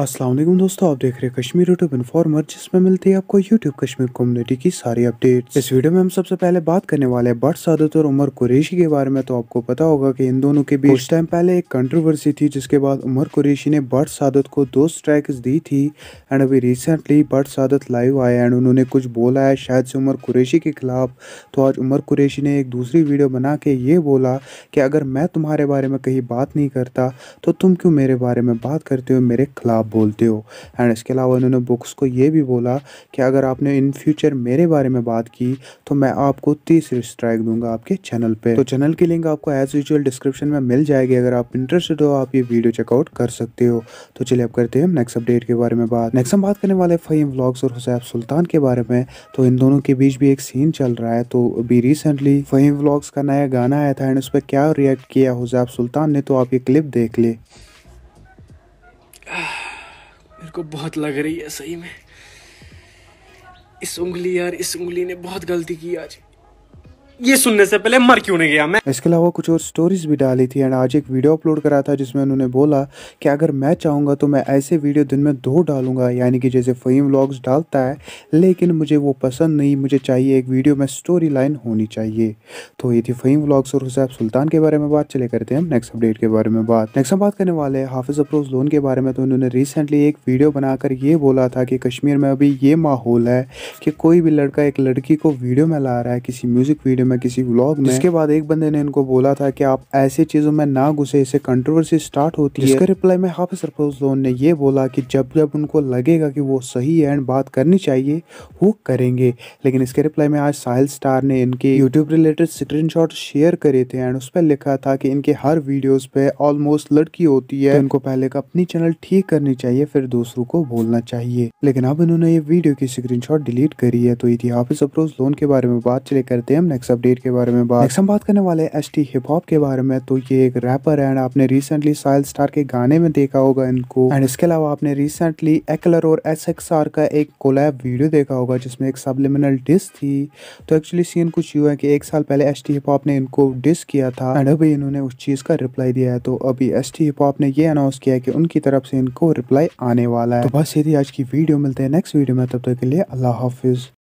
असलम दोस्तों आप देख रहे हैं कश्मीर यूट्यूब इन्फॉर्मर जिसमें मिलती है आपको यूट्यूब कश्मीर कम्युनिटी की सारी अपडेट्स इस वीडियो में हम सबसे पहले बात करने वाले हैं बट सादत और उमर कुरेशी के बारे में तो आपको पता होगा कि इन दोनों के बीच टाइम पहले एक कंट्रोवर्सी थी जिसके बाद उमर कुरेशी ने बट सादत को दो स्ट्राइक दी थी एंड अभी रिसेंटली बट सादत लाइव आए एंड उन्होंने कुछ बोला है शायद से उमर कुरेशी के खिलाफ तो आज उमर कुरेशी ने एक दूसरी वीडियो बना के ये बोला कि अगर मैं तुम्हारे बारे में कहीं बात नहीं करता तो तुम क्यों मेरे बारे में बात करते हो मेरे खिलाफ बोलते हो एंड इसके अलावा उन्होंने बुक्स को ये भी बोला कि अगर आपने इन फ्यूचर मेरे बारे में बात की तो मैं आपको तीसरी स्ट्राइक दूंगा आपके चैनल पे तो चैनल की लिंक आपको एज यूजल डिस्क्रिप्शन में मिल जाएगी अगर आप इंटरेस्टेड हो आप ये वीडियो चेकआउट कर सकते हो तो चलिए अब करते हैं नेक्स्ट अपडेट के बारे में बात नेक्स्ट हम बात करने वाले फ़हीम व्लॉग्स और हुसैब सुल्तान के बारे में तो इन दोनों के बीच भी एक सीन चल रहा है तो अभी रिसेंटली फ़हीम व्लॉग्स का नया गाना आया था एंड उस पर क्या रिएक्ट किया हुसैब सुल्तान ने तो आप ये क्लिप देख ले को बहुत लग रही है सही में इस उंगली यार इस उंगली ने बहुत गलती की आज ये सुनने से पहले मर क्यों नहीं गया मैं इसके अलावा कुछ और स्टोरीज भी डाली थी एंड आज एक वीडियो अपलोड करा था जिसमें उन्होंने बोला कि अगर मैं चाहूंगा तो मैं ऐसे वीडियो दिन में दो डालूंगा यानी कि जैसे फहीम व्लॉग्स डालता है लेकिन मुझे वो पसंद नहीं मुझे चाहिए एक वीडियो में स्टोरी लाइन होनी चाहिए तो ये थी फहीम व्लॉग्स और हुसैब सुल्तान के बारे में बात चले करते हैं नेक्स्ट अपडेट के बारे में बात नेक्स्ट हम बात करने वाले हाफिज़ अफरोज लोन के बारे में तो उन्होंने रिसेंटली एक वीडियो बनाकर ये बोला था कि कश्मीर में अभी ये माहौल है कि कोई भी लड़का एक लड़की को वीडियो में ला रहा है किसी म्यूज़िक वीडियो मैं किसी व्लॉग में इसके बाद एक बंदे ने इनको बोला था कि आप ऐसे चीज़ों में ना घुसे इसे कंट्रोवर्सी स्टार्ट होती है इसके रिप्लाई में हाफिज सरफोज लोन ने ये बोला कि जब जब उनको लगेगा कि वो सही है एंड बात करनी चाहिए वो करेंगे लेकिन इसके रिप्लाई में आज साहिल स्टार ने इनके यूट्यूब रिलेटेड स्क्रीन शेयर करे थे एंड उस पर लिखा था कि इनके हर वीडियोज पे ऑलमोस्ट लड़की होती है तो इनको पहले का अपनी चैनल ठीक करनी चाहिए फिर दूसरों को बोलना चाहिए लेकिन अब इन्होंने ये वीडियो की स्क्रीनशॉट डिलीट करी है तो ये हाफिज अफरोज लोन के बारे में बात चले करते हैं हम नेक्स्ट अपडेट के बारे में बात हम बात करने वाले एस टी हिप हॉप के बारे में तो ये एक रैपर है एंड आपने रिसेंटली साइल स्टार के गाने में देखा होगा इनको एंड इसके अलावा आपने रिसेंटली एक्लर और एस एक्स आर का एक कोलैब वीडियो देखा होगा जिसमें एक सबलिमिनल डिस थी तो एक्चुअली सीन कुछ यू है कि एक साल पहले एस टी हिप हॉप ने इनको डिस किया था एंड अभी इन्होंने उस चीज़ का रिप्लाई दिया है तो अभी एस टी हिप हॉप ने ये अनाउंस किया है कि उनकी तरफ से इनको रिप्लाई आने वाला है तो बस यदि आज की वीडियो मिलते हैं नेक्स्ट वीडियो में तब तक के लिए अल्लाह हाफिज़